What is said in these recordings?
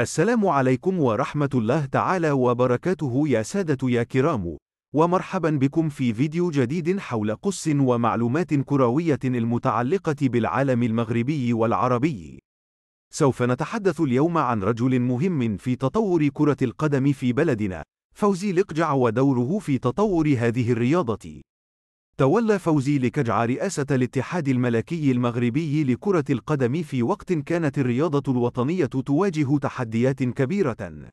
السلام عليكم ورحمة الله تعالى وبركاته يا سادة يا كرام، ومرحبا بكم في فيديو جديد حول قص ومعلومات كروية المتعلقة بالعالم المغربي والعربي. سوف نتحدث اليوم عن رجل مهم في تطور كرة القدم في بلدنا، فوزي لقجع ودوره في تطور هذه الرياضة. تولى فوزي لكجع رئاسة الاتحاد الملكي المغربي لكرة القدم في وقت كانت الرياضة الوطنية تواجه تحديات كبيرة.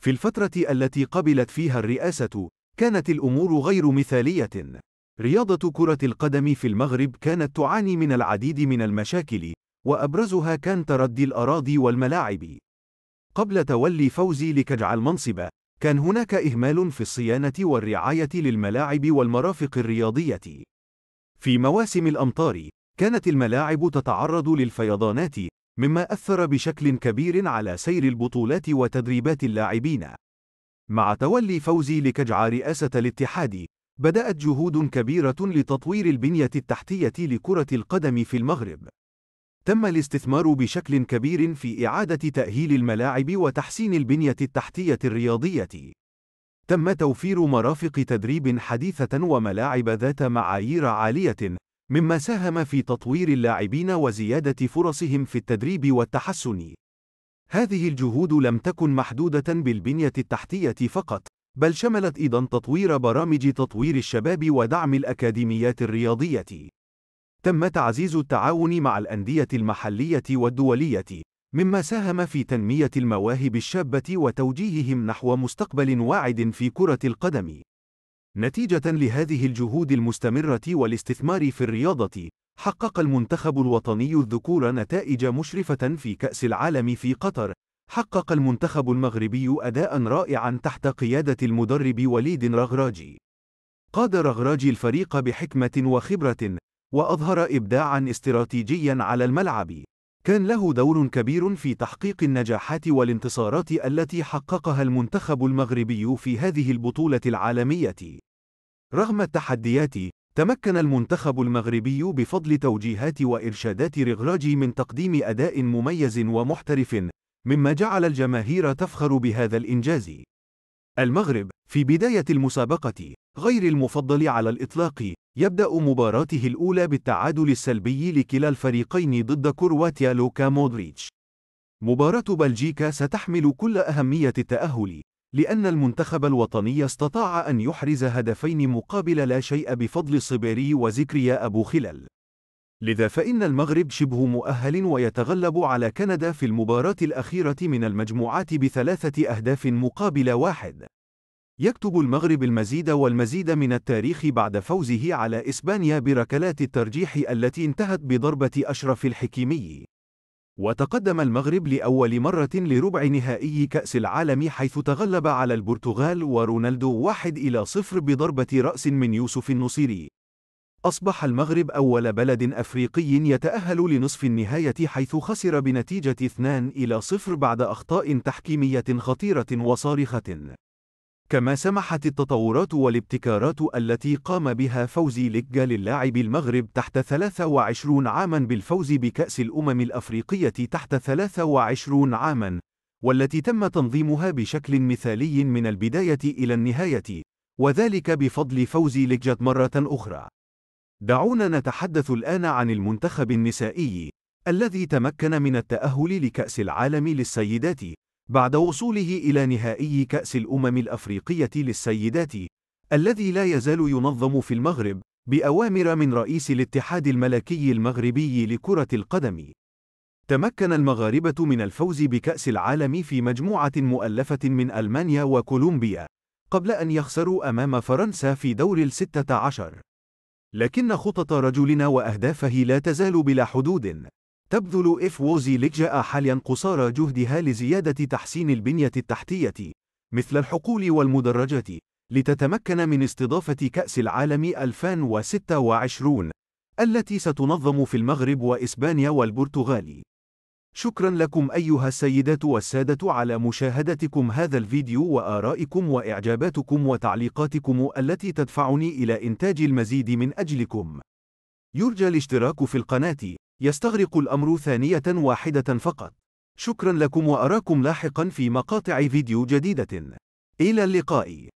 في الفترة التي قبلت فيها الرئاسة، كانت الأمور غير مثالية. رياضة كرة القدم في المغرب كانت تعاني من العديد من المشاكل، وأبرزها كان تردي الأراضي والملاعب. قبل تولي فوزي لكجع المنصب، كان هناك إهمال في الصيانة والرعاية للملاعب والمرافق الرياضية. في مواسم الأمطار، كانت الملاعب تتعرض للفيضانات، مما أثر بشكل كبير على سير البطولات وتدريبات اللاعبين. مع تولي فوزي لكجع رئاسة الاتحاد، بدأت جهود كبيرة لتطوير البنية التحتية لكرة القدم في المغرب. تم الاستثمار بشكل كبير في إعادة تأهيل الملاعب وتحسين البنية التحتية الرياضية. تم توفير مرافق تدريب حديثة وملاعب ذات معايير عالية، مما ساهم في تطوير اللاعبين وزيادة فرصهم في التدريب والتحسن. هذه الجهود لم تكن محدودة بالبنية التحتية فقط، بل شملت أيضًا تطوير برامج تطوير الشباب ودعم الأكاديميات الرياضية. تم تعزيز التعاون مع الأندية المحلية والدولية، مما ساهم في تنمية المواهب الشابة وتوجيههم نحو مستقبل واعد في كرة القدم. نتيجة لهذه الجهود المستمرة والاستثمار في الرياضة، حقق المنتخب الوطني الذكور نتائج مشرفة في كأس العالم في قطر. حقق المنتخب المغربي أداءً رائعًا تحت قيادة المدرب وليد رغراجي. قاد رغراجي الفريق بحكمة وخبرة، وأظهر إبداعًا استراتيجيًا على الملعب. كان له دور كبير في تحقيق النجاحات والانتصارات التي حققها المنتخب المغربي في هذه البطولة العالمية. رغم التحديات، تمكن المنتخب المغربي بفضل توجيهات وإرشادات رغراجي من تقديم أداء مميز ومحترف، مما جعل الجماهير تفخر بهذا الإنجاز. المغرب، في بداية المسابقة، غير المفضل على الإطلاق، يبدأ مباراته الأولى بالتعادل السلبي لكلا الفريقين ضد كرواتيا لوكا مودريتش. مباراة بلجيكا ستحمل كل أهمية التأهل، لأن المنتخب الوطني استطاع أن يحرز هدفين مقابل لا شيء بفضل الصبيري وزكريا أبو خلال. لذا فإن المغرب شبه مؤهل ويتغلب على كندا في المباراة الأخيرة من المجموعات بثلاثة أهداف مقابل واحد. يكتب المغرب المزيد والمزيد من التاريخ بعد فوزه على إسبانيا بركلات الترجيح التي انتهت بضربة أشرف الحكيمي. وتقدم المغرب لأول مرة لربع نهائي كأس العالم حيث تغلب على البرتغال ورونالدو 1 إلى 0 بضربة رأس من يوسف النصيري. أصبح المغرب أول بلد أفريقي يتأهل لنصف النهاية حيث خسر بنتيجة 2 إلى 0 بعد أخطاء تحكيمية خطيرة وصارخة. كما سمحت التطورات والابتكارات التي قام بها فوزي لكجا للاعب المغرب تحت 23 عامًا بالفوز بكأس الأمم الأفريقية تحت 23 عامًا، والتي تم تنظيمها بشكل مثالي من البداية إلى النهاية، وذلك بفضل فوزي لكجا مرة أخرى. دعونا نتحدث الآن عن المنتخب النسائي، الذي تمكن من التأهل لكأس العالم للسيدات، بعد وصوله إلى نهائي كأس الأمم الأفريقية للسيدات، الذي لا يزال ينظم في المغرب، بأوامر من رئيس الاتحاد الملكي المغربي لكرة القدم. تمكن المغاربة من الفوز بكأس العالم في مجموعة مؤلفة من ألمانيا وكولومبيا، قبل أن يخسروا أمام فرنسا في دور الستة عشر. لكن خطط رجلنا وأهدافه لا تزال بلا حدود. تبذل إف ووزي لجأ حاليا قصارى جهدها لزيادة تحسين البنية التحتية مثل الحقول والمدرجات لتتمكن من استضافة كأس العالم 2026 التي ستنظم في المغرب وإسبانيا والبرتغال. شكرا لكم أيها السيدات والسادة على مشاهدتكم هذا الفيديو وآرائكم وإعجاباتكم وتعليقاتكم التي تدفعني إلى إنتاج المزيد من أجلكم. يرجى الاشتراك في القناة يستغرق الأمر ثانية واحدة فقط. شكرا لكم وأراكم لاحقا في مقاطع فيديو جديدة. إلى اللقاء.